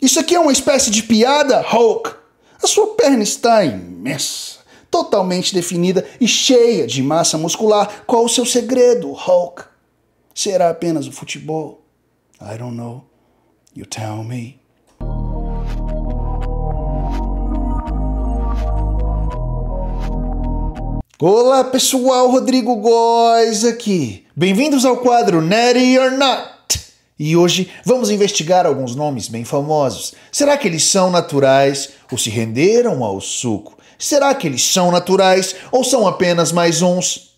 Isso aqui é uma espécie de piada, Hulk. A sua perna está imensa, totalmente definida e cheia de massa muscular. Qual o seu segredo, Hulk? Será apenas o futebol? I don't know. You tell me. Olá pessoal, Rodrigo Góes aqui. Bem-vindos ao quadro Nerdy or Not. E hoje vamos investigar alguns nomes bem famosos. Será que eles são naturais ou se renderam ao suco? Será que eles são naturais ou são apenas mais uns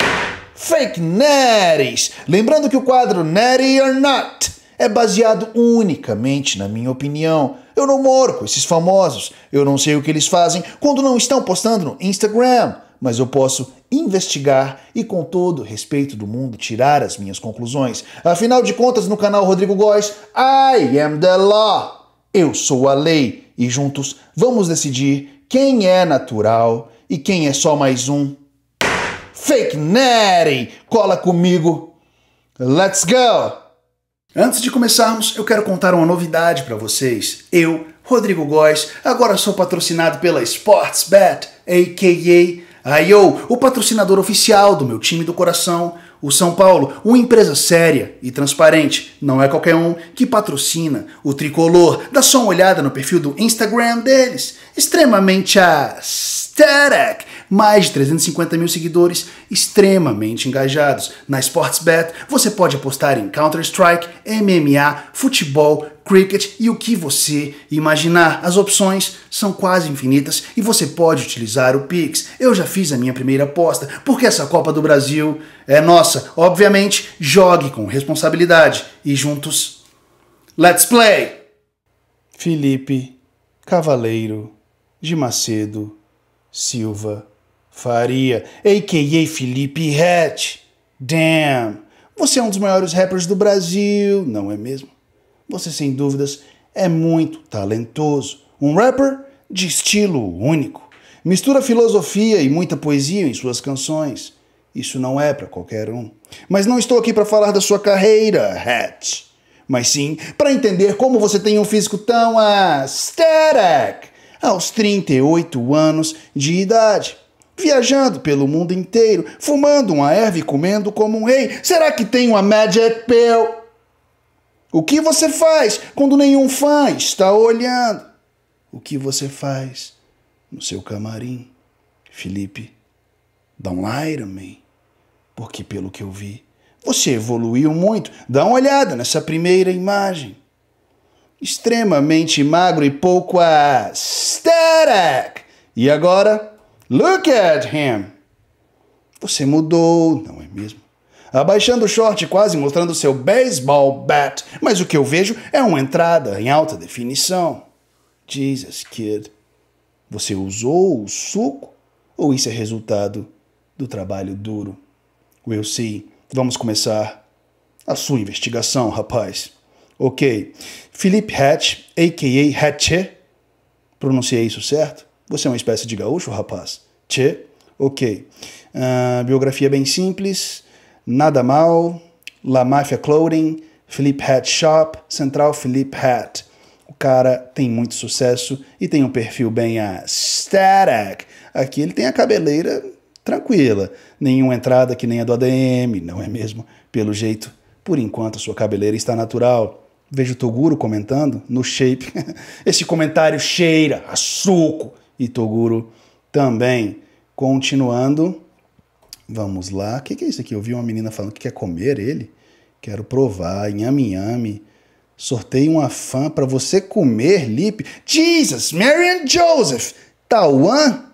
fake nerds? Lembrando que o quadro Nerdy or Not é baseado unicamente na minha opinião. Eu não moro com esses famosos, eu não sei o que eles fazem quando não estão postando no Instagram mas eu posso investigar e, com todo respeito do mundo, tirar as minhas conclusões. Afinal de contas, no canal Rodrigo Góes, I am the law. Eu sou a lei e juntos vamos decidir quem é natural e quem é só mais um fake Nerdy! Cola comigo. Let's go! Antes de começarmos, eu quero contar uma novidade para vocês. Eu, Rodrigo Góes, agora sou patrocinado pela Sportsbet, a.k.a Aí o patrocinador oficial do meu time do coração, o São Paulo, uma empresa séria e transparente. Não é qualquer um que patrocina o tricolor. Dá só uma olhada no perfil do Instagram deles. Extremamente aesthetic mais de 350 mil seguidores extremamente engajados. Na Sportsbet, você pode apostar em Counter-Strike, MMA, futebol, cricket e o que você imaginar. As opções são quase infinitas e você pode utilizar o Pix. Eu já fiz a minha primeira aposta, porque essa Copa do Brasil é nossa. Obviamente, jogue com responsabilidade e juntos, let's play! Felipe Cavaleiro de Macedo Silva Faria, a.k.a. Felipe Hatch. Damn, você é um dos maiores rappers do Brasil, não é mesmo? Você, sem dúvidas, é muito talentoso. Um rapper de estilo único. Mistura filosofia e muita poesia em suas canções. Isso não é para qualquer um. Mas não estou aqui para falar da sua carreira, Hatch. Mas sim para entender como você tem um físico tão aesthetic aos 38 anos de idade viajando pelo mundo inteiro, fumando uma erva e comendo como um rei. Será que tem uma magic pill? O que você faz quando nenhum fã está olhando? O que você faz no seu camarim? Felipe, dá um Iron Man, porque pelo que eu vi, você evoluiu muito. Dá uma olhada nessa primeira imagem. Extremamente magro e pouco aesthetic. E agora? Look at him. Você mudou, não é mesmo? Abaixando o short, quase mostrando seu baseball bat, mas o que eu vejo é uma entrada em alta definição. Jesus, kid. Você usou o suco ou isso é resultado do trabalho duro? We'll see. Vamos começar a sua investigação, rapaz. Ok. Philip Hatch, a.k.a. Hatcher. Pronunciei isso certo? Você é uma espécie de gaúcho, rapaz? Tchê? Ok. Uh, biografia bem simples. Nada Mal, La Mafia Clothing, Philip Hat Shop, Central Philip Hat. O cara tem muito sucesso e tem um perfil bem aesthetic. Aqui ele tem a cabeleira tranquila, nenhuma entrada que nem a do ADM, não é mesmo? Pelo jeito, por enquanto a sua cabeleira está natural. Vejo o Toguro comentando no shape. Esse comentário cheira a suco e Toguro também. Continuando, vamos lá. O que, que, é isso aqui? Eu vi uma menina falando que quer comer ele. Quero provar, nhami nhami. Sorteio uma fã para você comer, Lipe. Jesus, Mary and Joseph. Taiwan?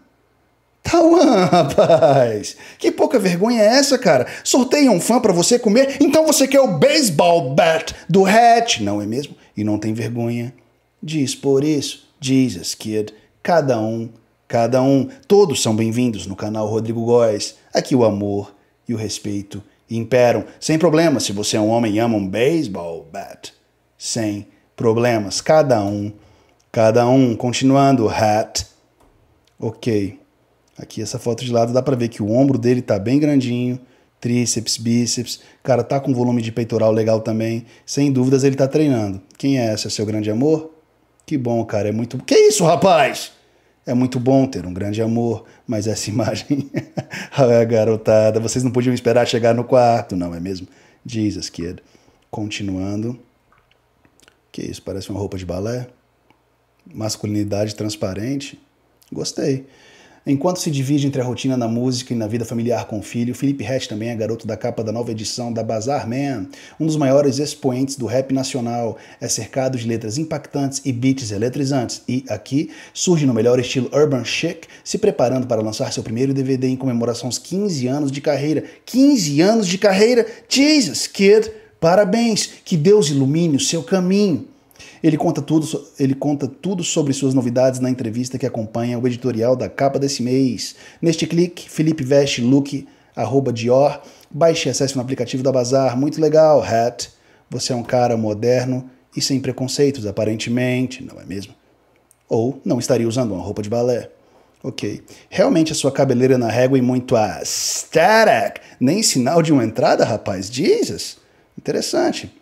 Tauan, rapaz! Que pouca vergonha é essa, cara? Sorteio um fã para você comer, então você quer o baseball bat do Hatch, não é mesmo? E não tem vergonha. Diz por isso, Jesus, kid cada um, cada um. Todos são bem-vindos no canal Rodrigo Góes. Aqui o amor e o respeito imperam. Sem problemas se você é um homem e ama um baseball bat. Sem problemas. Cada um, cada um. Continuando, hat. Ok. Aqui essa foto de lado dá pra ver que o ombro dele tá bem grandinho. Tríceps, bíceps. Cara, tá com volume de peitoral legal também. Sem dúvidas ele tá treinando. Quem é É Seu grande amor? Que bom, cara. É muito. Que isso, rapaz? É muito bom ter um grande amor, mas essa imagem, a é garotada, vocês não podiam esperar chegar no quarto, não é mesmo? Jesus Kid. Continuando. Que isso, parece uma roupa de balé. Masculinidade transparente. Gostei. Enquanto se divide entre a rotina na música e na vida familiar com o filho, Felipe Hatch também é garoto da capa da nova edição da Bazaar Man, um dos maiores expoentes do rap nacional. É cercado de letras impactantes e beats eletrizantes, e aqui surge no melhor estilo urban chic, se preparando para lançar seu primeiro DVD em comemoração aos 15 anos de carreira. 15 anos de carreira? Jesus, kid! Parabéns! Que Deus ilumine o seu caminho! Ele conta, tudo, ele conta tudo sobre suas novidades na entrevista que acompanha o editorial da capa desse mês. Neste clique, Felipe veste look arroba Dior. Baixe e acesse no aplicativo da Bazar. Muito legal, Hat. Você é um cara moderno e sem preconceitos, aparentemente, não é mesmo? Ou não estaria usando uma roupa de balé. Ok. Realmente a sua cabeleira na régua e muito aesthetic. Nem sinal de uma entrada, rapaz. Jesus. Interessante.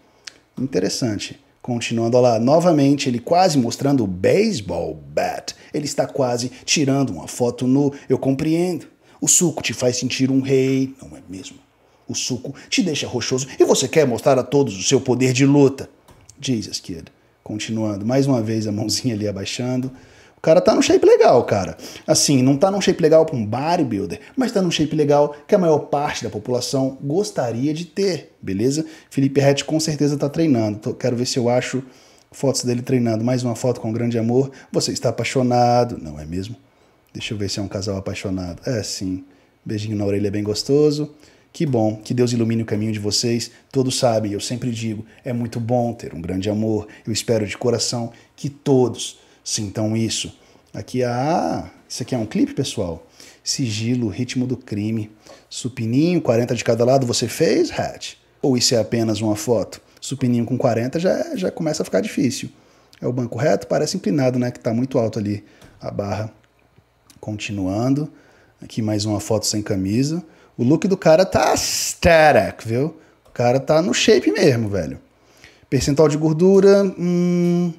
Interessante. Continuando lá, novamente, ele quase mostrando o baseball bat. Ele está quase tirando uma foto nu. Eu compreendo. O suco te faz sentir um rei, não é mesmo? O suco te deixa rochoso e você quer mostrar a todos o seu poder de luta. Jesus, kid. Continuando, mais uma vez a mãozinha ali abaixando cara tá num shape legal, cara. Assim, não tá num shape legal para um bodybuilder, mas tá num shape legal que a maior parte da população gostaria de ter, beleza? Felipe Rett com certeza tá treinando. Tô, quero ver se eu acho fotos dele treinando. Mais uma foto com grande amor. Você está apaixonado, não é mesmo? Deixa eu ver se é um casal apaixonado. É sim. Beijinho na orelha é bem gostoso. Que bom, que Deus ilumine o caminho de vocês. Todos sabem, eu sempre digo, é muito bom ter um grande amor. Eu espero de coração que todos Sintam isso. Aqui, ah, isso aqui é um clipe, pessoal. Sigilo, ritmo do crime. Supininho, 40 de cada lado, você fez, Hat? Ou isso é apenas uma foto? Supininho com 40 já, já começa a ficar difícil. É o banco reto, parece inclinado, né? Que está muito alto ali a barra. Continuando. Aqui mais uma foto sem camisa. O look do cara tá static, viu? O cara tá no shape mesmo, velho. Percentual de gordura, hum,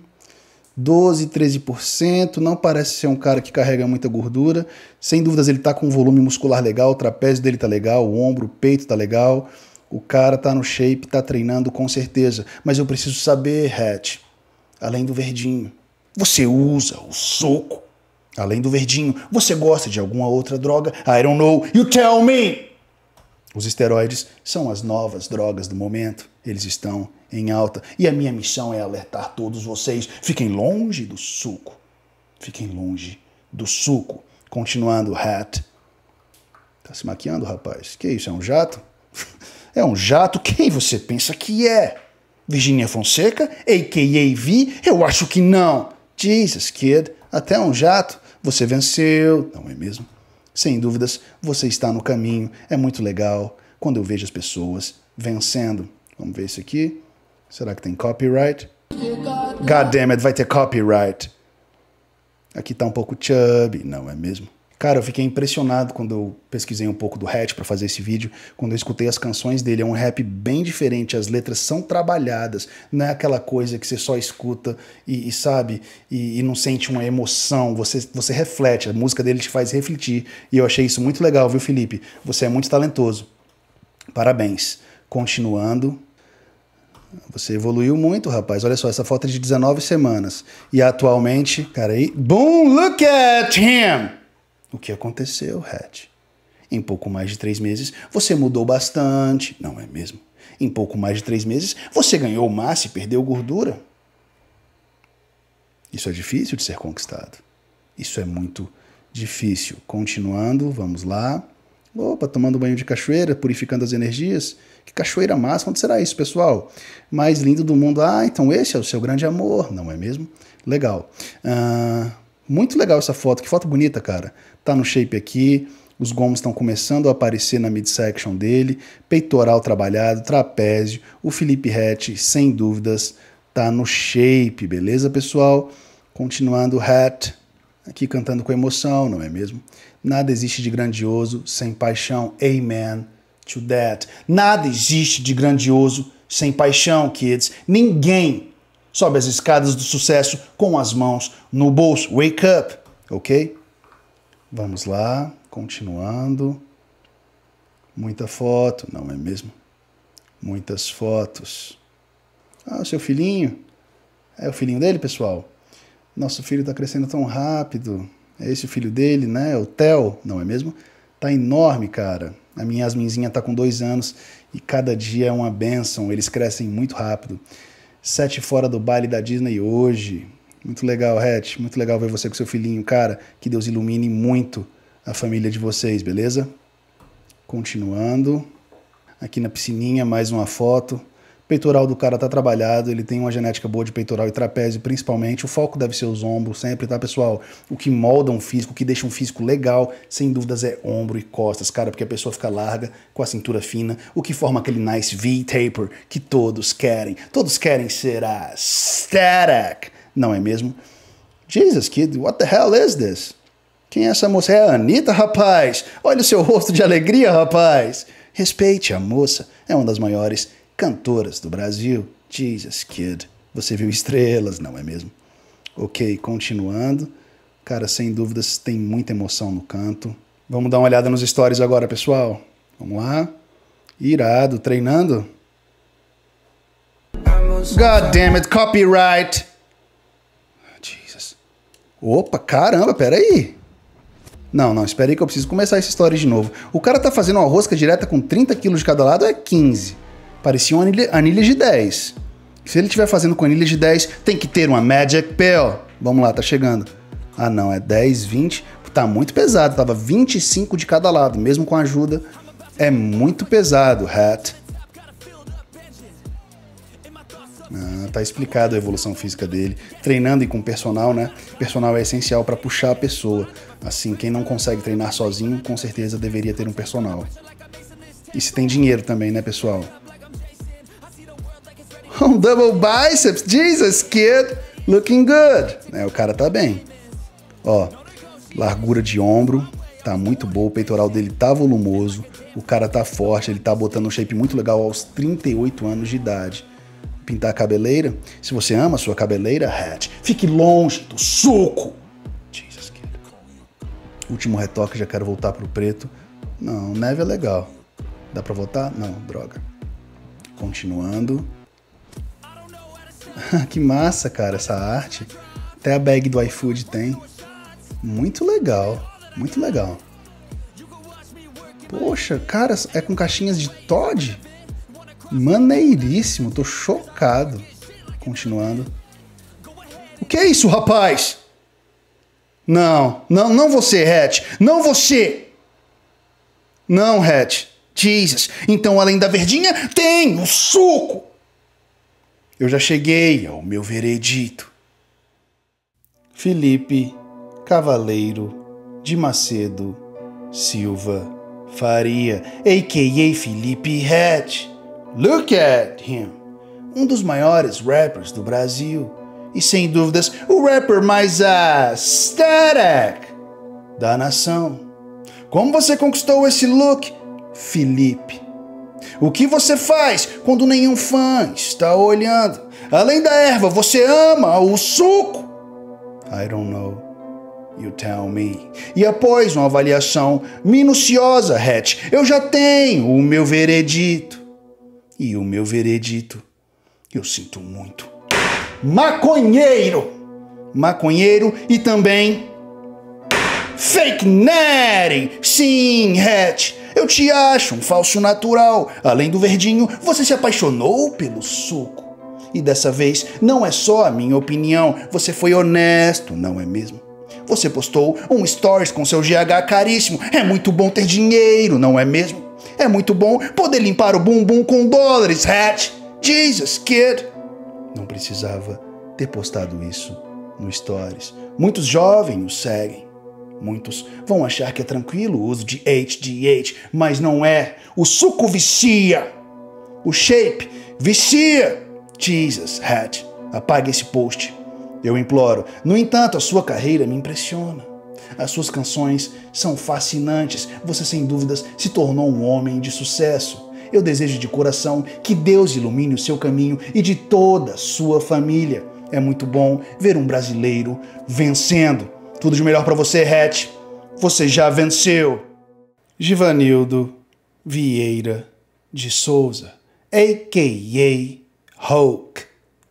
12, 13%, não parece ser um cara que carrega muita gordura. Sem dúvidas ele está com um volume muscular legal, o trapézio dele tá legal, o ombro, o peito tá legal. O cara tá no shape, tá treinando com certeza. Mas eu preciso saber, Hatch, além do verdinho, você usa o soco? Além do verdinho, você gosta de alguma outra droga? I don't know, you tell me! Os esteroides são as novas drogas do momento. Eles estão em alta. E a minha missão é alertar todos vocês: fiquem longe do suco. Fiquem longe do suco. Continuando, hat. Tá se maquiando, rapaz? Que isso? É um jato? É um jato? Quem você pensa que é? Virginia Fonseca? A.K.A. V? Eu acho que não. Jesus, kid. Até um jato. Você venceu, não é mesmo? Sem dúvidas, você está no caminho. É muito legal quando eu vejo as pessoas vencendo. Vamos ver isso aqui. Será que tem copyright? God damn it, vai ter copyright. Aqui tá um pouco chubby, não é mesmo? Cara, eu fiquei impressionado quando eu pesquisei um pouco do Hatch para fazer esse vídeo, quando eu escutei as canções dele, é um rap bem diferente, as letras são trabalhadas, não é aquela coisa que você só escuta e, e sabe, e, e, não sente uma emoção, você, você reflete, a música dele te faz refletir, e eu achei isso muito legal, viu Felipe? Você é muito talentoso, parabéns. Continuando, você evoluiu muito, rapaz. Olha só, essa foto é de 19 semanas. E atualmente, cara, aí. Boom, look at him! O que aconteceu, Hatch? Em pouco mais de três meses, você mudou bastante, não é mesmo? Em pouco mais de três meses, você ganhou massa e perdeu gordura. Isso é difícil de ser conquistado. Isso é muito difícil. Continuando, vamos lá. Opa, tomando banho de cachoeira, purificando as energias. Que cachoeira massa, quando será isso, pessoal? Mais lindo do mundo. Ah, então esse é o seu grande amor, não é mesmo? Legal. Ah, muito legal essa foto, que foto bonita, cara. Tá no shape aqui, os gomos estão começando a aparecer na midsection dele, peitoral trabalhado, trapézio. O Felipe Hatch, sem dúvidas, tá no shape, beleza, pessoal? Continuando, Hat, aqui cantando com emoção, não é mesmo? Nada existe de grandioso sem paixão. Amen to that. Nada existe de grandioso sem paixão, kids. Ninguém sobe as escadas do sucesso com as mãos no bolso. Wake up, ok? Vamos lá, continuando. Muita foto, não é mesmo? Muitas fotos. Ah, seu filhinho. É o filhinho dele, pessoal? Nosso filho está crescendo tão rápido é esse o filho dele, né? O Theo, não é mesmo? Tá enorme, cara. A minha Yasminzinha tá com dois anos e cada dia é uma benção. Eles crescem muito rápido. Sete fora do baile da Disney hoje. Muito legal, Hatch. Muito legal ver você com seu filhinho, cara. Que Deus ilumine muito a família de vocês, beleza? Continuando. Aqui na piscininha, mais uma foto peitoral do cara tá trabalhado, ele tem uma genética boa de peitoral e trapézio, principalmente. O foco deve ser os ombros sempre, tá, pessoal? O que molda um físico, o que deixa um físico legal, sem dúvidas, é ombro e costas, cara, porque a pessoa fica larga, com a cintura fina, o que forma aquele nice V-taper que todos querem. Todos querem ser a static, não é mesmo? Jesus, kid, what the hell is this? Quem é essa moça? É a Anitta, rapaz! Olha o seu rosto de alegria, rapaz! Respeite a moça, é uma das maiores cantoras do Brasil. Jesus Kid, você viu estrelas, não é mesmo? Ok, continuando. Cara, sem dúvidas tem muita emoção no canto. Vamos dar uma olhada nos stories agora, pessoal. Vamos lá. Irado, treinando. God damn it, copyright. Jesus. Opa, caramba, peraí. Não, não, espera aí que eu preciso começar essa história de novo. O cara tá fazendo uma rosca direta com 30 quilos de cada lado, é 15. Parecia uma anilha, anilha de 10. Se ele estiver fazendo com anilha de 10, tem que ter uma Magic Pill. Vamos lá, tá chegando. Ah não, é 10, 20. Tá muito pesado, tava 25 de cada lado, mesmo com ajuda. É muito pesado, Hat. Ah, tá explicado a evolução física dele. Treinando e com personal, né? Personal é essencial para puxar a pessoa. Assim, quem não consegue treinar sozinho, com certeza deveria ter um personal. E se tem dinheiro também, né, pessoal? Um double biceps, Jesus kid, looking good. É, o cara tá bem. Ó, largura de ombro, tá muito boa, o peitoral dele tá volumoso, o cara tá forte, ele tá botando um shape muito legal aos 38 anos de idade. Pintar a cabeleira, se você ama a sua cabeleira, hat, fique longe do suco. Jesus, kid. Último retoque, já quero voltar pro preto. Não, neve é legal. Dá pra voltar? Não, droga. Continuando. que massa, cara, essa arte. Até a bag do iFood tem. Muito legal, muito legal. Poxa, cara, é com caixinhas de Todd? Maneiríssimo, tô chocado. Continuando. O que é isso, rapaz? Não, não, não você, Hatch. Não você! Não, Hatch. Jesus. Então, além da verdinha, tem o suco! Eu já cheguei ao meu veredito. Felipe Cavaleiro de Macedo Silva Faria, a.k.a. Felipe Hatch. Look at him! Um dos maiores rappers do Brasil. E sem dúvidas, o rapper mais aesthetic da nação. Como você conquistou esse look, Felipe? O que você faz quando nenhum fã está olhando? Além da erva, você ama o suco? I don't know. You tell me. E após uma avaliação minuciosa, Hatch, eu já tenho o meu veredito. E o meu veredito, eu sinto muito. Maconheiro! Maconheiro e também. Fake Nerd! Sim, Hatch! Eu te acho um falso natural. Além do verdinho, você se apaixonou pelo suco. E dessa vez, não é só a minha opinião, você foi honesto, não é mesmo? Você postou um stories com seu GH caríssimo. É muito bom ter dinheiro, não é mesmo? É muito bom poder limpar o bumbum com dólares, hat. Jesus, kid. Não precisava ter postado isso no stories. Muitos jovens o seguem. Muitos vão achar que é tranquilo o uso de HGH, mas não é. O suco vicia. O shape vicia. Jesus hat, Apague esse post. Eu imploro. No entanto, a sua carreira me impressiona. As suas canções são fascinantes. Você, sem dúvidas, se tornou um homem de sucesso. Eu desejo de coração que Deus ilumine o seu caminho e de toda a sua família. É muito bom ver um brasileiro vencendo. Tudo de melhor para você, Hatch. Você já venceu. Givanildo Vieira de Souza, a.k.a. Hulk,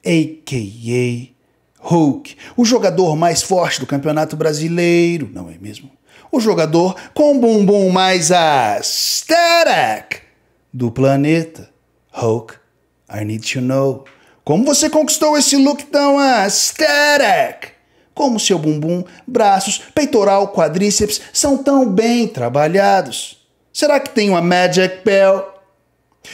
a.k.a. Hulk, o jogador mais forte do Campeonato Brasileiro, não é mesmo? O jogador com o bumbum mais astarak do planeta. Hulk, I need to know. Como você conquistou esse look tão astarak? como seu bumbum, braços, peitoral, quadríceps são tão bem trabalhados? Será que tem uma Magic Bell?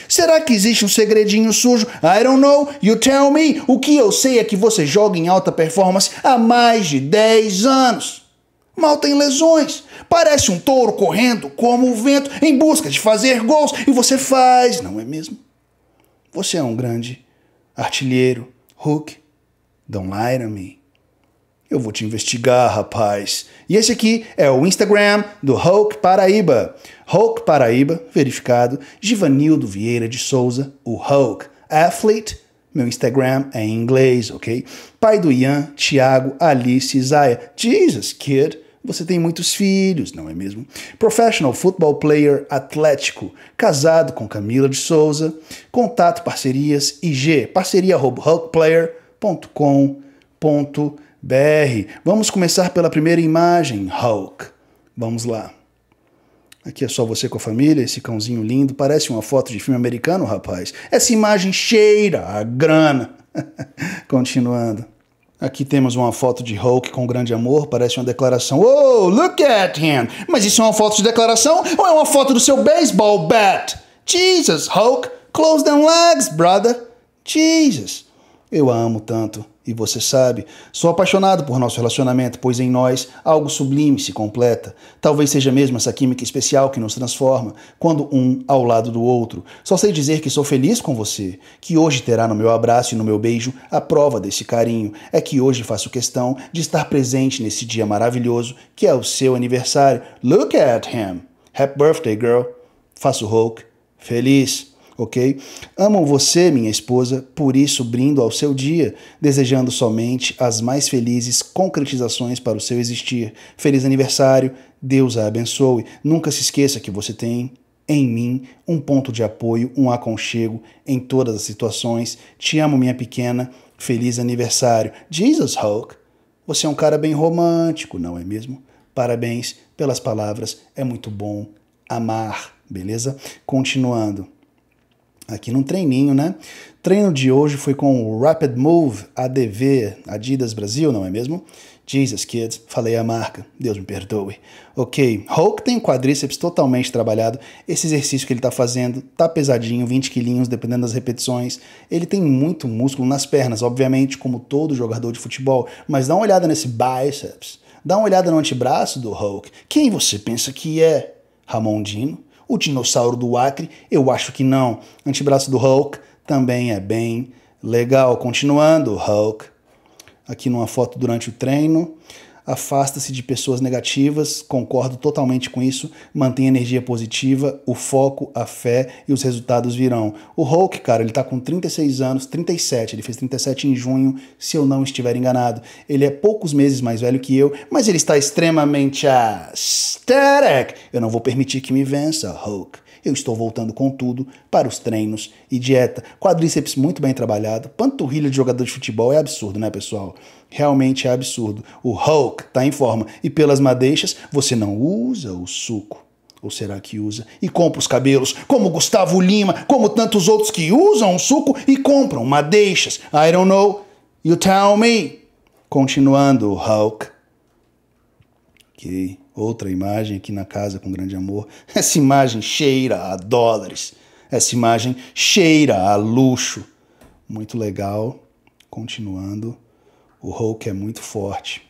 Será que existe um segredinho sujo? I don't know, you tell me. O que eu sei é que você joga em alta performance há mais de 10 anos. Mal tem lesões. Parece um touro correndo como o vento em busca de fazer gols. E você faz, não é mesmo? Você é um grande artilheiro. Hook, don't lie to me. Eu vou te investigar, rapaz. E esse aqui é o Instagram do Hulk Paraíba. Hulk Paraíba, verificado. Givanildo Vieira de Souza, o Hulk. Athlete, meu Instagram é em inglês, ok? Pai do Ian, Tiago, Alice, Isaiah. Jesus, kid. Você tem muitos filhos, não é mesmo? Professional football player atlético, casado com Camila de Souza. Contato parcerias IG, parceria@hulkplayer.com.br BR. Vamos começar pela primeira imagem, Hulk. Vamos lá. Aqui é só você com a família, esse cãozinho lindo. Parece uma foto de filme americano, rapaz. Essa imagem cheira a grana. Continuando. Aqui temos uma foto de Hulk com grande amor, parece uma declaração. Oh, look at him! Mas isso é uma foto de declaração ou é uma foto do seu baseball bat? Jesus, Hulk, close them legs, brother. Jesus. Eu a amo tanto. E você sabe, sou apaixonado por nosso relacionamento, pois em nós algo sublime se completa. Talvez seja mesmo essa química especial que nos transforma, quando um ao lado do outro. Só sei dizer que sou feliz com você, que hoje terá no meu abraço e no meu beijo a prova desse carinho. É que hoje faço questão de estar presente nesse dia maravilhoso que é o seu aniversário. Look at him! Happy birthday, girl! Faço Hulk feliz ok? Amam você, minha esposa, por isso brindo ao seu dia, desejando somente as mais felizes concretizações para o seu existir. Feliz aniversário, Deus a abençoe. Nunca se esqueça que você tem em mim um ponto de apoio, um aconchego em todas as situações. Te amo, minha pequena. Feliz aniversário. Jesus Hulk, você é um cara bem romântico, não é mesmo? Parabéns pelas palavras. É muito bom amar, beleza? Continuando aqui num treininho, né? Treino de hoje foi com o Rapid Move ADV Adidas Brasil, não é mesmo? Jesus Kids, falei a marca, Deus me perdoe. Ok, Hulk tem quadríceps totalmente trabalhado, esse exercício que ele tá fazendo tá pesadinho, 20 quilinhos, dependendo das repetições. Ele tem muito músculo nas pernas, obviamente, como todo jogador de futebol, mas dá uma olhada nesse bíceps, dá uma olhada no antebraço do Hulk. Quem você pensa que é? Ramondino? O Dinossauro do Acre, eu acho que não. Antebraço do Hulk também é bem legal. Continuando, Hulk, aqui numa foto durante o treino afasta-se de pessoas negativas, concordo totalmente com isso, mantém energia positiva, o foco, a fé e os resultados virão. O Hulk, cara, ele tá com 36 anos, 37, ele fez 37 em junho, se eu não estiver enganado. Ele é poucos meses mais velho que eu, mas ele está extremamente aesthetic. Eu não vou permitir que me vença, Hulk. Eu estou voltando com tudo para os treinos e dieta. Quadríceps muito bem trabalhado. Panturrilha de jogador de futebol é absurdo, né, pessoal? Realmente é absurdo. O Hulk está em forma. E pelas madeixas, você não usa o suco. Ou será que usa? E compra os cabelos, como Gustavo Lima, como tantos outros que usam o suco e compram madeixas. I don't know. You tell me. Continuando, Hulk. Ok. Outra imagem aqui na casa com grande amor. Essa imagem cheira a dólares. Essa imagem cheira a luxo. Muito legal. Continuando. O Hulk é muito forte.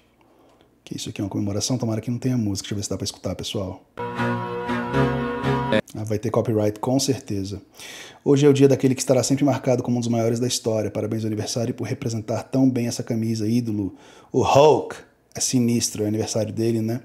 Que isso aqui é uma comemoração. Tomara que não tenha música. Deixa eu ver se dá pra escutar, pessoal. Ah, vai ter copyright, com certeza. Hoje é o dia daquele que estará sempre marcado como um dos maiores da história. Parabéns ao aniversário por representar tão bem essa camisa, ídolo. O Hulk é sinistro, é o aniversário dele, né?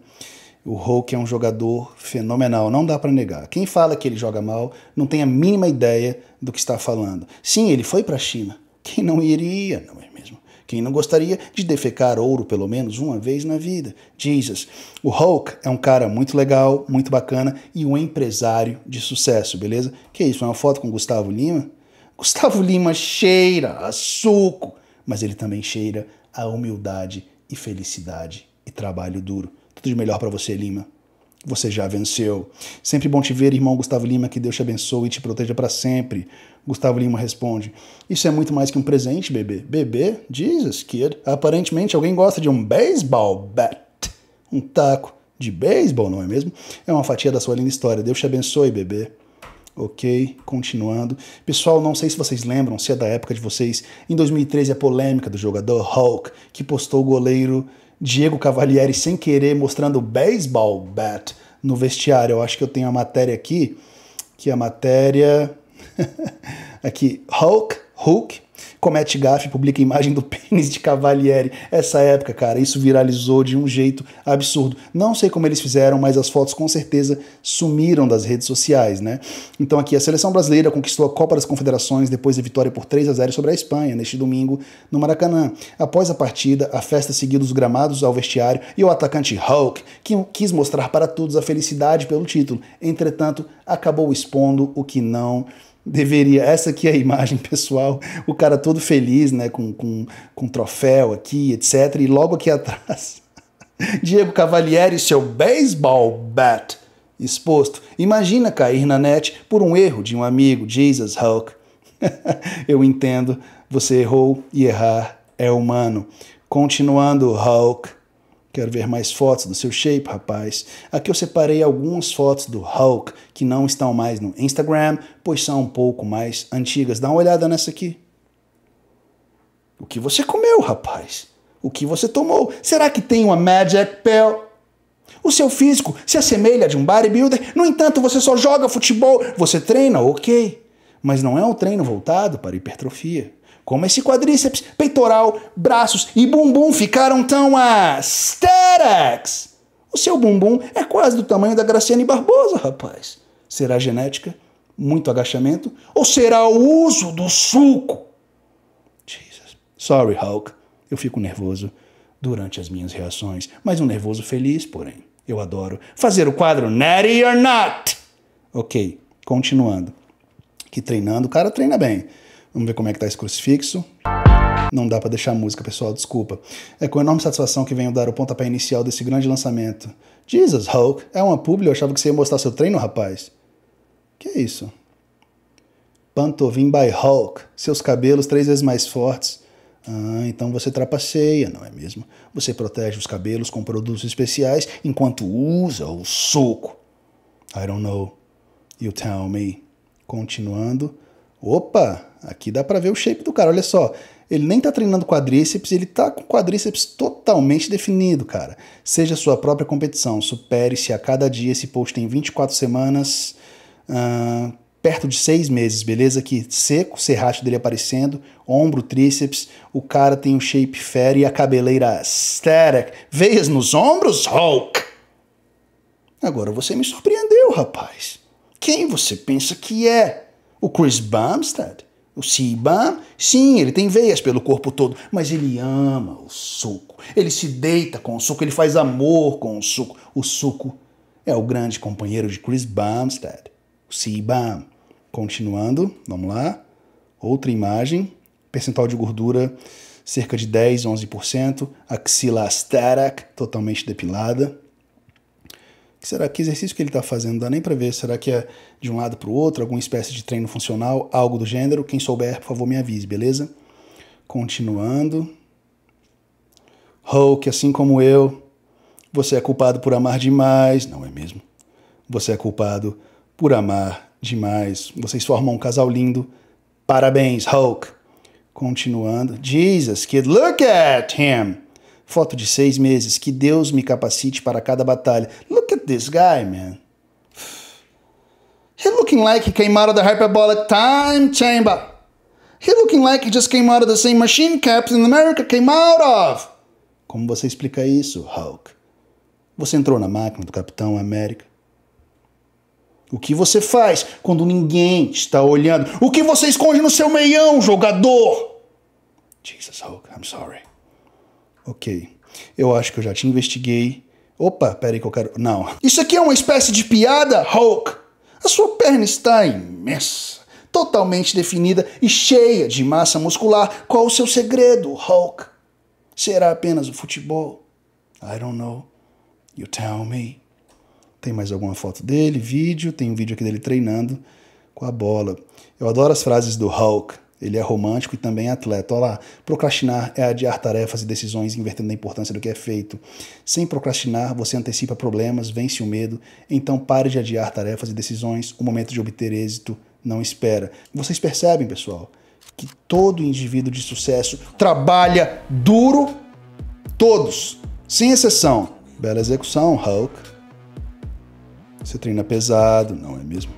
O Hulk é um jogador fenomenal, não dá para negar. Quem fala que ele joga mal não tem a mínima ideia do que está falando. Sim, ele foi para a China. Quem não iria, não é mesmo? Quem não gostaria de defecar ouro pelo menos uma vez na vida? Jesus. O Hulk é um cara muito legal, muito bacana e um empresário de sucesso, beleza? Que isso? É uma foto com Gustavo Lima? Gustavo Lima cheira a suco, mas ele também cheira a humildade e felicidade e trabalho duro. Tudo de melhor para você, Lima. Você já venceu. Sempre bom te ver, irmão Gustavo Lima, que Deus te abençoe e te proteja para sempre. Gustavo Lima responde: Isso é muito mais que um presente, bebê. Bebê? Jesus, kid. Aparentemente alguém gosta de um baseball bat. Um taco de beisebol, não é mesmo? É uma fatia da sua linda história. Deus te abençoe, bebê. Ok, continuando. Pessoal, não sei se vocês lembram, se é da época de vocês. Em 2013, a polêmica do jogador Hulk, que postou o goleiro Diego Cavalieri sem querer mostrando o baseball bat no vestiário. Eu acho que eu tenho a matéria aqui, que é a matéria aqui Hulk, Hulk Comete é gafe, publica imagem do pênis de Cavalieri. Essa época, cara, isso viralizou de um jeito absurdo. Não sei como eles fizeram, mas as fotos com certeza sumiram das redes sociais, né? Então aqui, a seleção brasileira conquistou a Copa das Confederações depois da vitória por 3 a 0 sobre a Espanha, neste domingo, no Maracanã. Após a partida, a festa seguiu dos gramados ao vestiário e o atacante Hulk, que quis mostrar para todos a felicidade pelo título. Entretanto, acabou expondo o que não deveria. Essa aqui é a imagem pessoal, o cara todo feliz, né, com, com, com troféu aqui, etc. E logo aqui atrás, Diego Cavalieri, seu baseball bat exposto. Imagina cair na net por um erro de um amigo, Jesus Hulk. Eu entendo, você errou e errar é humano. Continuando, Hulk. Quero ver mais fotos do seu shape, rapaz. Aqui eu separei algumas fotos do Hulk que não estão mais no Instagram, pois são um pouco mais antigas. Dá uma olhada nessa aqui. O que você comeu, rapaz? O que você tomou? Será que tem uma Magic Pill? O seu físico se assemelha a de um bodybuilder, no entanto, você só joga futebol, você treina, ok. Mas não é um treino voltado para hipertrofia como esse quadríceps, peitoral, braços e bumbum ficaram tão asterax. O seu bumbum é quase do tamanho da Graciane Barbosa, rapaz. Será genética? Muito agachamento? Ou será o uso do suco? Jesus. Sorry, Hulk. Eu fico nervoso durante as minhas reações, mas um nervoso feliz, porém. Eu adoro fazer o quadro Natty or Not. Ok, continuando. Que treinando, o cara treina bem. Vamos ver como é que tá esse crucifixo. Não dá para deixar a música, pessoal, desculpa. É com enorme satisfação que venho dar o pontapé inicial desse grande lançamento. Jesus, Hulk, é uma publi, eu achava que você ia mostrar seu treino, rapaz. Que é isso? Pantovim by Hulk, seus cabelos três vezes mais fortes. Ah, então você trapaceia, não é mesmo? Você protege os cabelos com produtos especiais enquanto usa o soco. I don't know. You tell me. Continuando. Opa, aqui dá para ver o shape do cara. Olha só, ele nem está treinando quadríceps, ele está com quadríceps totalmente definido, cara. Seja sua própria competição, supere-se a cada dia. Esse post tem 24 semanas, uh, perto de 6 meses, beleza? Aqui seco, serracho dele aparecendo, ombro, tríceps. O cara tem um shape fair e a cabeleira aesthetic. Veias nos ombros, Hulk! Agora você me surpreendeu, rapaz. Quem você pensa que é? O Chris Bumstead, o Siban, sim, ele tem veias pelo corpo todo, mas ele ama o suco. Ele se deita com o suco, ele faz amor com o suco. O suco é o grande companheiro de Chris Bumstead, o Siban. Continuando, vamos lá. Outra imagem, percentual de gordura cerca de 10, 11%, axila asterac, totalmente depilada que será que exercício que ele está fazendo? Não dá nem para ver. Será que é de um lado para o outro, alguma espécie de treino funcional, algo do gênero? Quem souber, por favor, me avise, beleza? Continuando. Hulk, assim como eu, você é culpado por amar demais, não é mesmo? Você é culpado por amar demais. Vocês formam um casal lindo. Parabéns, Hulk. Continuando. Jesus, kid, look at him. Foto de seis meses. Que Deus me capacite para cada batalha. Look at this guy, man. He looking like he came out of the hyperbolic time chamber. He looking like he just came out of the same machine Captain America came out of. Como você explica isso, Hulk? Você entrou na máquina do Capitão América. O que você faz quando ninguém está olhando? O que você esconde no seu meião, jogador? Jesus, Hulk, I'm sorry. Ok. Eu acho que eu já te investiguei. Opa, peraí que eu quero. Não. Isso aqui é uma espécie de piada, Hulk! A sua perna está imensa, totalmente definida e cheia de massa muscular. Qual o seu segredo, Hulk? Será apenas o futebol? I don't know. You tell me. Tem mais alguma foto dele, vídeo, tem um vídeo aqui dele treinando com a bola. Eu adoro as frases do Hulk. Ele é romântico e também é atleta. Olha lá, procrastinar é adiar tarefas e decisões, invertendo a importância do que é feito. Sem procrastinar, você antecipa problemas, vence o medo. Então pare de adiar tarefas e decisões. O momento de obter êxito não espera. Vocês percebem, pessoal, que todo indivíduo de sucesso trabalha duro, todos, sem exceção. Bela execução, Hulk. Você treina pesado, não é mesmo?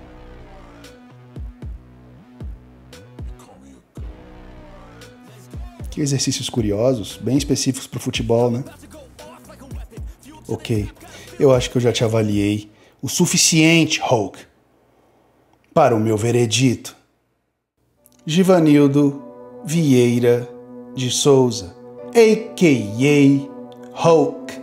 exercícios curiosos, bem específicos para o futebol, né? Ok, eu acho que eu já te avaliei o suficiente, Hulk, para o meu veredito. Givanildo Vieira de Souza, a.k.a. Hulk,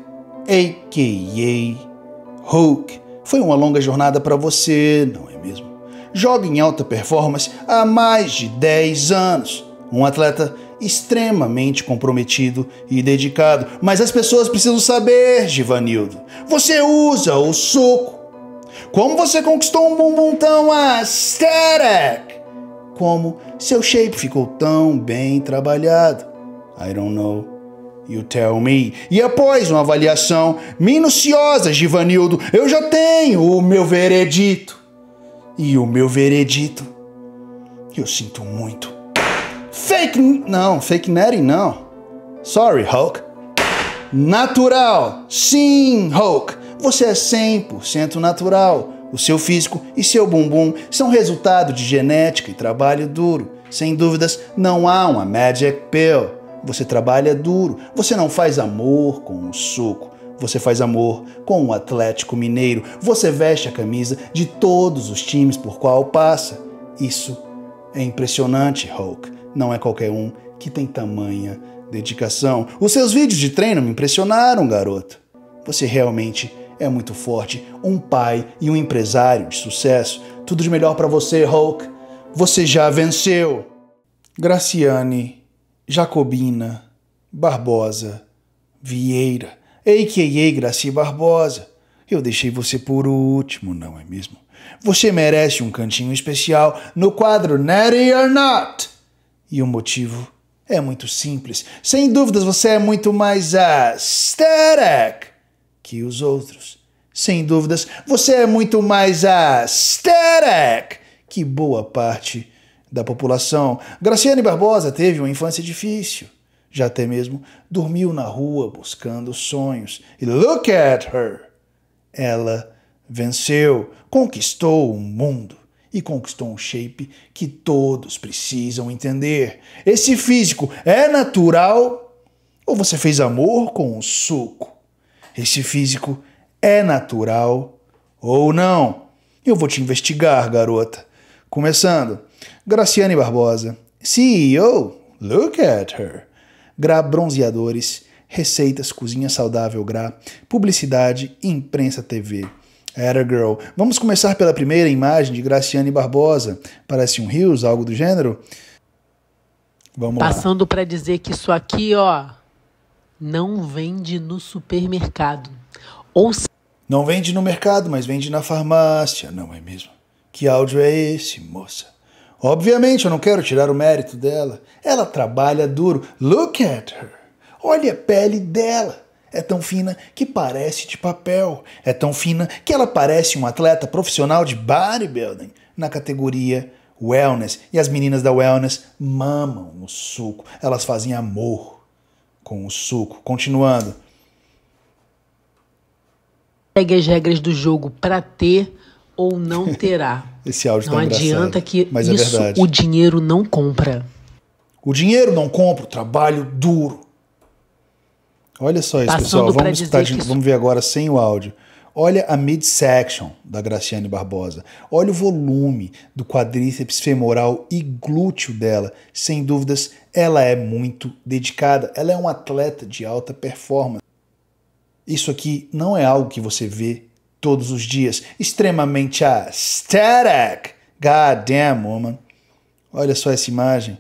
a.k.a. Hulk. Foi uma longa jornada para você, não é mesmo? Joga em alta performance há mais de 10 anos. Um atleta extremamente comprometido e dedicado. Mas as pessoas precisam saber, Givanildo. Você usa o suco. Como você conquistou um bumbum tão aesthetic? Como seu shape ficou tão bem trabalhado? I don't know. You tell me. E após uma avaliação minuciosa, Givanildo, eu já tenho o meu veredito. E o meu veredito. Eu sinto muito Fake. Não, fake netting não. Sorry, Hulk. Natural. Sim, Hulk. Você é 100% natural. O seu físico e seu bumbum são resultado de genética e trabalho duro. Sem dúvidas, não há uma magic pill. Você trabalha duro. Você não faz amor com o suco. Você faz amor com o Atlético Mineiro. Você veste a camisa de todos os times por qual passa. Isso é impressionante, Hulk. Não é qualquer um que tem tamanha dedicação. Os seus vídeos de treino me impressionaram, garoto. Você realmente é muito forte, um pai e um empresário de sucesso. Tudo de melhor para você, Hulk. Você já venceu. Graciane, Jacobina, Barbosa, Vieira, a.k.a. Graci Barbosa. Eu deixei você por último, não é mesmo? Você merece um cantinho especial no quadro Natty or Not. E o motivo é muito simples. Sem dúvidas, você é muito mais aesthetic que os outros. Sem dúvidas, você é muito mais aesthetic que boa parte da população. Graciane Barbosa teve uma infância difícil. Já até mesmo dormiu na rua buscando sonhos. E look at her! Ela Venceu, conquistou o mundo e conquistou um shape que todos precisam entender. Esse físico é natural ou você fez amor com o suco? Esse físico é natural ou não? Eu vou te investigar, garota. Começando, Graciane Barbosa, CEO, look at her. Gra Bronzeadores, Receitas, Cozinha Saudável Gra, Publicidade, Imprensa TV. Era Girl. Vamos começar pela primeira imagem de Graciane Barbosa. Parece um rios, algo do gênero? Vamos Passando para dizer que isso aqui, ó, não vende no supermercado. Ou se... Não vende no mercado, mas vende na farmácia, não é mesmo? Que áudio é esse, moça? Obviamente, eu não quero tirar o mérito dela. Ela trabalha duro. Look at her. Olha a pele dela. É tão fina que parece de papel. É tão fina que ela parece um atleta profissional de bodybuilding na categoria wellness. E as meninas da wellness mamam o suco. Elas fazem amor com o suco. Continuando. Pegue as regras do jogo para ter ou não terá. Esse áudio tá não tá adianta que é isso é o dinheiro não compra. O dinheiro não compra o trabalho duro Olha só isso, pessoal. Vamos, isso... vamos ver agora sem o áudio. Olha a midsection da Graciane Barbosa. Olha o volume do quadríceps femoral e glúteo dela. Sem dúvidas, ela é muito dedicada. Ela é um atleta de alta performance. Isso aqui não é algo que você vê todos os dias. Extremamente aesthetic. God damn, woman. Olha só essa imagem.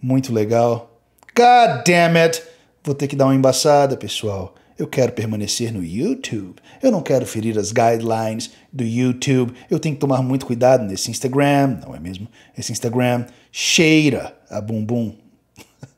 Muito legal. God damn it. Vou ter que dar uma embaçada, pessoal. Eu quero permanecer no YouTube. Eu não quero ferir as guidelines do YouTube. Eu tenho que tomar muito cuidado nesse Instagram, não é mesmo? Esse Instagram cheira a bumbum.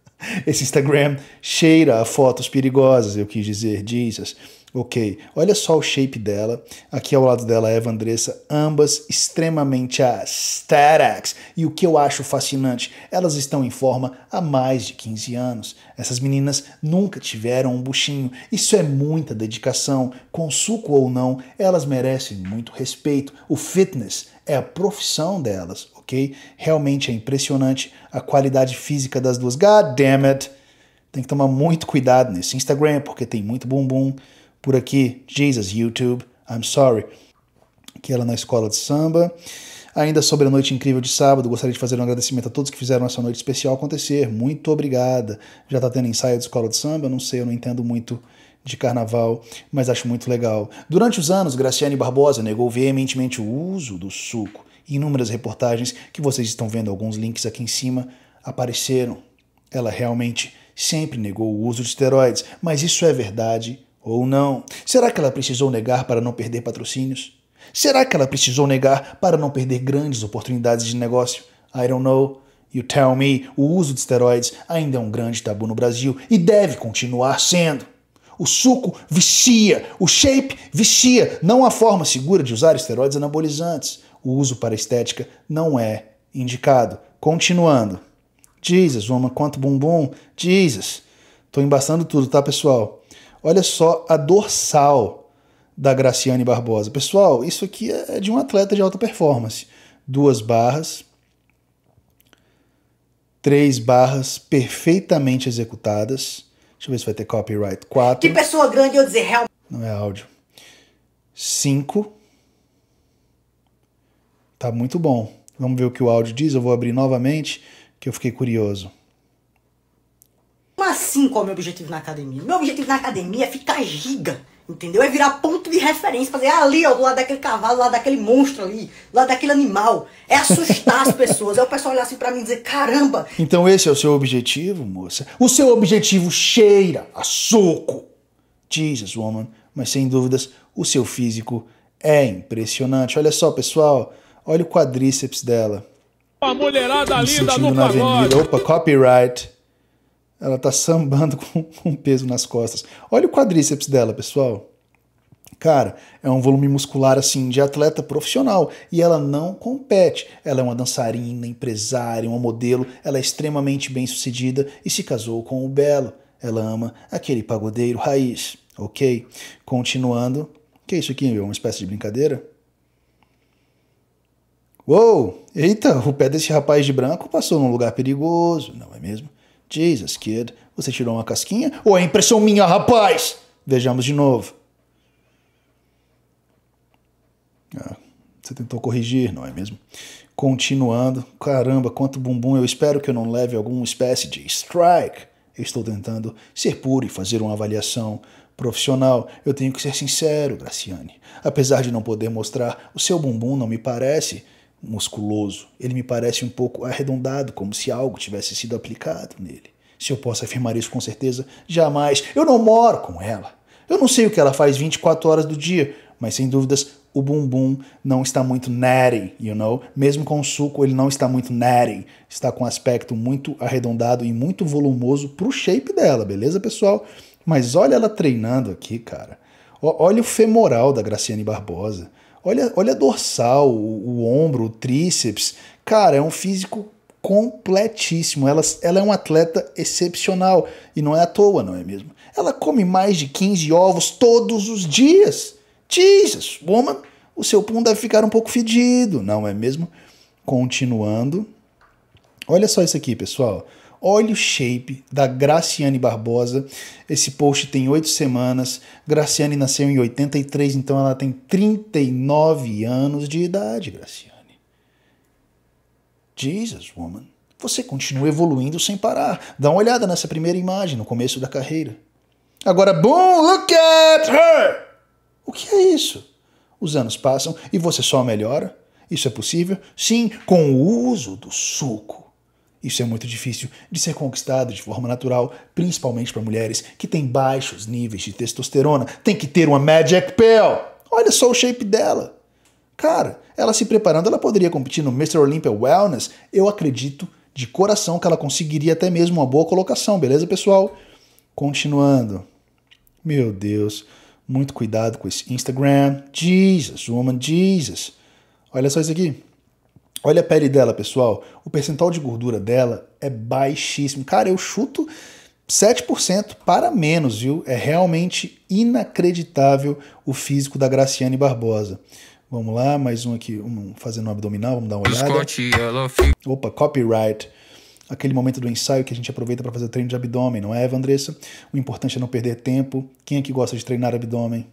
Esse Instagram cheira a fotos perigosas, eu quis dizer, Jesus. Ok, olha só o shape dela. Aqui ao lado dela é a Eva Andressa, ambas extremamente aesthetics. E o que eu acho fascinante, elas estão em forma há mais de 15 anos. Essas meninas nunca tiveram um buchinho. Isso é muita dedicação. Com suco ou não, elas merecem muito respeito. O fitness é a profissão delas, ok? Realmente é impressionante a qualidade física das duas. God damn it! Tem que tomar muito cuidado nesse Instagram, porque tem muito bumbum por aqui. Jesus, YouTube, I'm sorry. Que ela é na escola de samba. Ainda sobre a noite incrível de sábado, gostaria de fazer um agradecimento a todos que fizeram essa noite especial acontecer. Muito obrigada. Já está tendo ensaio de escola de samba? Não sei, eu não entendo muito de carnaval, mas acho muito legal. Durante os anos, Graciane Barbosa negou veementemente o uso do suco. Inúmeras reportagens que vocês estão vendo, alguns links aqui em cima, apareceram. Ela realmente sempre negou o uso de esteroides, mas isso é verdade ou não? Será que ela precisou negar para não perder patrocínios? Será que ela precisou negar para não perder grandes oportunidades de negócio? I don't know. You tell me, o uso de esteroides ainda é um grande tabu no Brasil e deve continuar sendo. O suco vicia, o shape vicia. Não há forma segura de usar esteroides anabolizantes. O uso para estética não é indicado. Continuando. Jesus, uma quanto bumbum. Jesus. Tô embaçando tudo, tá, pessoal? Olha só a dorsal da Graciane Barbosa. Pessoal, isso aqui é, é de um atleta de alta performance. Duas barras, três barras perfeitamente executadas. Deixa eu ver se vai ter copyright. Quatro. Que pessoa grande eu dizer real. Não é áudio. Cinco. Tá muito bom. Vamos ver o que o áudio diz. Eu vou abrir novamente, que eu fiquei curioso assim qual é o meu objetivo na academia? Meu objetivo na academia é ficar giga, entendeu? É virar ponto de referência, fazer ah, ali, ó, do lado daquele cavalo, do lado daquele monstro ali, do lado daquele animal. É assustar as pessoas, é o pessoal olhar assim pra mim e dizer, caramba! Então esse é o seu objetivo, moça? O seu objetivo cheira a soco! Jesus, woman, mas sem dúvidas, o seu físico é impressionante. Olha só, pessoal, olha o quadríceps dela. A mulherada linda no pagode. Opa, copyright. Ela tá sambando com, com peso nas costas. Olha o quadríceps dela, pessoal. Cara, é um volume muscular assim de atleta profissional e ela não compete. Ela é uma dançarina, empresária, uma modelo, ela é extremamente bem-sucedida e se casou com o Belo. Ela ama aquele pagodeiro raiz, OK? Continuando. Que é isso aqui, meu? Uma espécie de brincadeira? Uou! Eita, o pé desse rapaz de branco passou num lugar perigoso, não é mesmo? Jesus, kid, você tirou uma casquinha? Ou é impressão minha, rapaz? Vejamos de novo. Ah, você tentou corrigir, não é mesmo? Continuando, caramba, quanto bumbum, eu espero que eu não leve alguma espécie de strike. Eu estou tentando ser puro e fazer uma avaliação profissional. Eu tenho que ser sincero, Graciane. Apesar de não poder mostrar, o seu bumbum não me parece musculoso. Ele me parece um pouco arredondado, como se algo tivesse sido aplicado nele. Se eu posso afirmar isso com certeza, jamais. Eu não moro com ela. Eu não sei o que ela faz 24 horas do dia, mas sem dúvidas o bumbum não está muito natty, you know? Mesmo com o suco, ele não está muito natty. Está com um aspecto muito arredondado e muito volumoso pro shape dela, beleza, pessoal? Mas olha ela treinando aqui, cara. Olha o femoral da Graciane Barbosa. Olha, olha a dorsal, o, o ombro, o tríceps. Cara, é um físico completíssimo. Ela, ela é uma atleta excepcional e não é à toa, não é mesmo? Ela come mais de 15 ovos todos os dias. Jesus, woman, o seu pum deve ficar um pouco fedido, não é mesmo? Continuando. Olha só isso aqui, pessoal. Olha o shape da Graciane Barbosa. Esse post tem oito semanas. Graciane nasceu em 83, então ela tem 39 anos de idade, Graciane. Jesus, woman. Você continua evoluindo sem parar. Dá uma olhada nessa primeira imagem, no começo da carreira. Agora, boom, look at her! O que é isso? Os anos passam e você só melhora? Isso é possível? Sim, com o uso do suco isso é muito difícil de ser conquistado de forma natural, principalmente para mulheres que têm baixos níveis de testosterona. Tem que ter uma Magic Pill! Olha só o shape dela! Cara, ela se preparando, ela poderia competir no Mr. Olympia Wellness. Eu acredito de coração que ela conseguiria até mesmo uma boa colocação, beleza, pessoal? Continuando. Meu Deus, muito cuidado com esse Instagram. Jesus, woman, Jesus. Olha só isso aqui. Olha a pele dela, pessoal. O percentual de gordura dela é baixíssimo. Cara, eu chuto 7% para menos, viu? É realmente inacreditável o físico da Graciane Barbosa. Vamos lá, mais um aqui, um fazendo um abdominal, vamos dar uma olhada. Opa, copyright. Aquele momento do ensaio que a gente aproveita para fazer treino de abdômen, não é, Eva Andressa? O importante é não perder tempo. Quem é que gosta de treinar abdômen?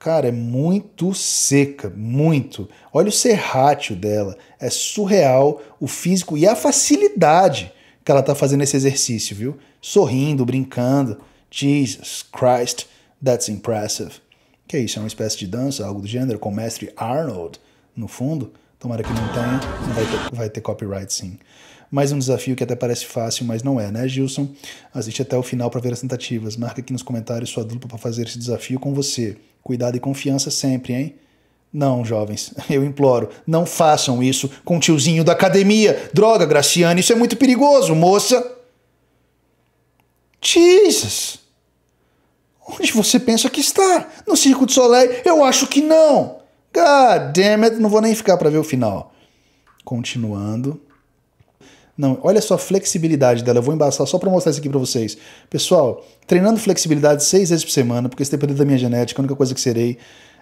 Cara, é muito seca, muito. Olha o serrátil dela, é surreal o físico e a facilidade que ela tá fazendo esse exercício, viu? Sorrindo, brincando. Jesus Christ, that's impressive. Que é isso, é uma espécie de dança, algo do gênero, com o mestre Arnold no fundo. Tomara que não tenha, vai ter, vai ter copyright sim. Mais um desafio que até parece fácil, mas não é, né, Gilson? Assiste até o final para ver as tentativas. Marca aqui nos comentários sua dupla para fazer esse desafio com você. Cuidado e confiança sempre, hein? Não, jovens, eu imploro, não façam isso com o tiozinho da academia. Droga, Graciana, isso é muito perigoso, moça. Jesus! Onde você pensa que está? No Circo de Soleil? Eu acho que não. God damn it, não vou nem ficar para ver o final. Continuando. Não, olha só a flexibilidade dela. Eu vou embaçar só para mostrar isso aqui para vocês. Pessoal, treinando flexibilidade seis vezes por semana, porque se depender da minha genética, a única coisa que serei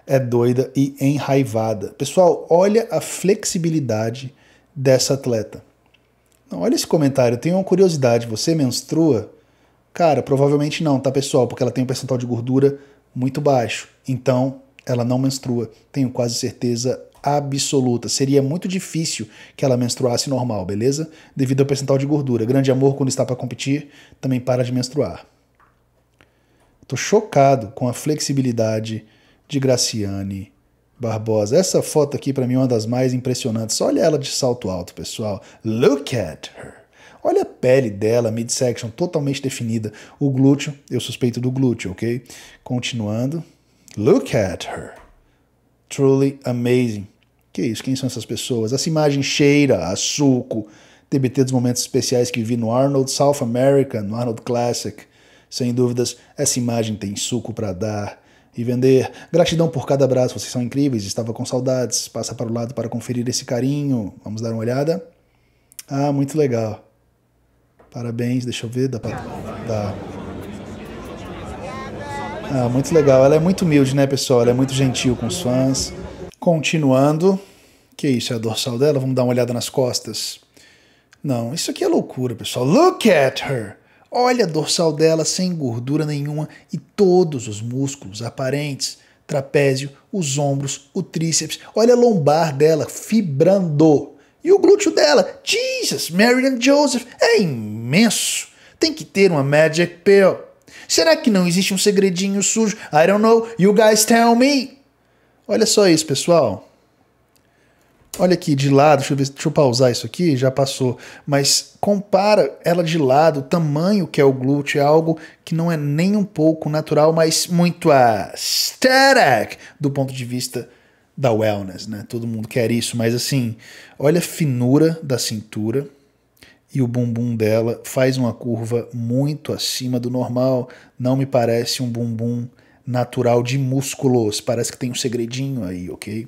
é doida e enraivada. Pessoal, olha a flexibilidade dessa atleta. Não, olha esse comentário, eu tenho uma curiosidade. Você menstrua? Cara, provavelmente não, tá, pessoal? Porque ela tem um percentual de gordura muito baixo. Então, ela não menstrua. Tenho quase certeza absoluta. Seria muito difícil que ela menstruasse normal, beleza? Devido ao percentual de gordura. Grande amor, quando está para competir, também para de menstruar. Estou chocado com a flexibilidade de Graciane Barbosa. Essa foto aqui, para mim, é uma das mais impressionantes. Olha ela de salto alto, pessoal. Look at her. Olha a pele dela, midsection totalmente definida. O glúteo, eu suspeito do glúteo, ok? Continuando. Look at her. Truly amazing. Que isso? Quem são essas pessoas? Essa imagem cheira a suco. TBT dos momentos especiais que vi no Arnold South America, no Arnold Classic. Sem dúvidas, essa imagem tem suco para dar e vender. Gratidão por cada abraço, vocês são incríveis, estava com saudades. Passa para o lado para conferir esse carinho. Vamos dar uma olhada? Ah, muito legal. Parabéns, deixa eu ver, dá pra... Dá. Ah, muito legal. Ela é muito humilde, né, pessoal? Ela é muito gentil com os fãs. Continuando. Que isso? É a dorsal dela? Vamos dar uma olhada nas costas. Não, isso aqui é loucura, pessoal. Look at her! Olha a dorsal dela sem gordura nenhuma e todos os músculos aparentes. Trapézio, os ombros, o tríceps. Olha a lombar dela fibrando. E o glúteo dela, Jesus, Marian Joseph, é imenso. Tem que ter uma Magic Pill. Será que não existe um segredinho sujo? I don't know, you guys tell me. Olha só isso, pessoal. Olha aqui de lado, deixa eu, ver, deixa eu pausar isso aqui, já passou. Mas compara ela de lado, o tamanho que é o glúteo é algo que não é nem um pouco natural, mas muito aesthetic do ponto de vista da wellness, né? Todo mundo quer isso, mas assim, olha a finura da cintura, e o bumbum dela faz uma curva muito acima do normal. Não me parece um bumbum natural de músculos. Parece que tem um segredinho aí, ok?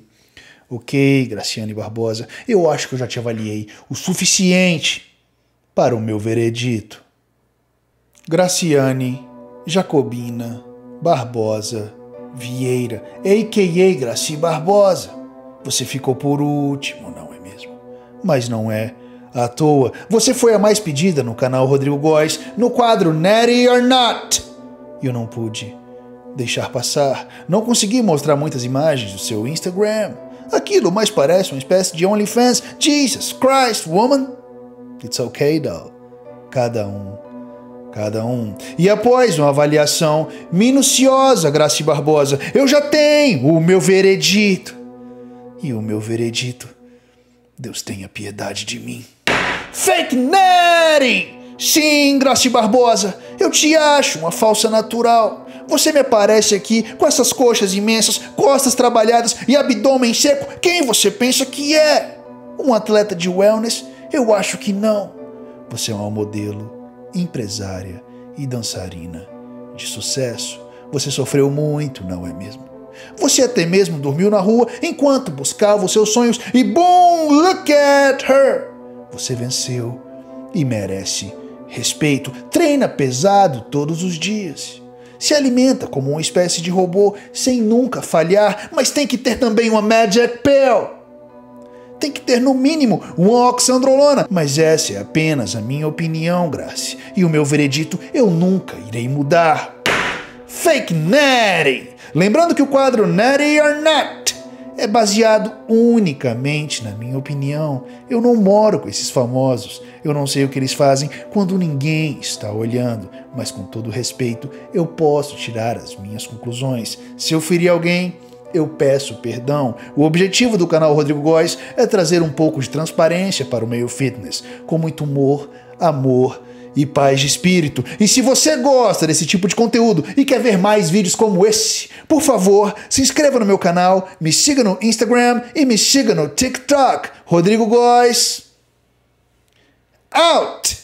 Ok, Graciane Barbosa. Eu acho que eu já te avaliei o suficiente para o meu veredito. Graciane Jacobina Barbosa Vieira, a.k.a. Graci Barbosa. Você ficou por último, não é mesmo? Mas não é à toa. Você foi a mais pedida no canal Rodrigo Góes, no quadro Natty or Not. E eu não pude deixar passar. Não consegui mostrar muitas imagens do seu Instagram. Aquilo mais parece uma espécie de OnlyFans. Jesus Christ, woman. It's okay, doll. Cada um. Cada um. E após uma avaliação minuciosa, Grace Barbosa, eu já tenho o meu veredito. E o meu veredito, Deus tenha piedade de mim. Fake Neri! Sim, Grace Barbosa, eu te acho uma falsa natural. Você me aparece aqui com essas coxas imensas, costas trabalhadas e abdômen seco. Quem você pensa que é? Um atleta de wellness? Eu acho que não. Você é uma modelo, empresária e dançarina de sucesso. Você sofreu muito, não é mesmo? Você até mesmo dormiu na rua enquanto buscava os seus sonhos e boom, look at her! Você venceu e merece respeito. Treina pesado todos os dias. Se alimenta como uma espécie de robô sem nunca falhar, mas tem que ter também uma Magic Pill. Tem que ter no mínimo uma oxandrolona, mas essa é apenas a minha opinião, Grace. E o meu veredito eu nunca irei mudar. Fake Natty! Lembrando que o quadro Natty or Not é baseado unicamente na minha opinião. Eu não moro com esses famosos, eu não sei o que eles fazem quando ninguém está olhando, mas com todo respeito, eu posso tirar as minhas conclusões. Se eu ferir alguém, eu peço perdão. O objetivo do canal Rodrigo Góes é trazer um pouco de transparência para o meio fitness, com muito humor, amor e paz de espírito. E se você gosta desse tipo de conteúdo e quer ver mais vídeos como esse, por favor, se inscreva no meu canal, me siga no Instagram e me siga no TikTok. Rodrigo Góes. Out!